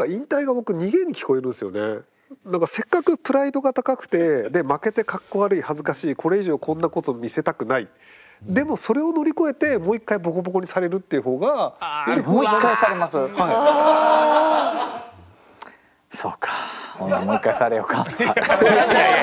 か引退が僕逃げに聞こえるんですよねなんかせっかくプライドが高くてで負けてかっこ悪い恥ずかしいこれ以上こんなこと見せたくないでもそれを乗り越えてもう一回ボコボコにされるっていう方がもう一回されます、はい、そうかもう一回されようか